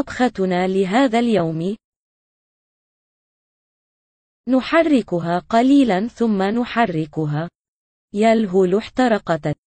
طبختنا لهذا اليوم نحركها قليلا ثم نحركها يا الهول احترقت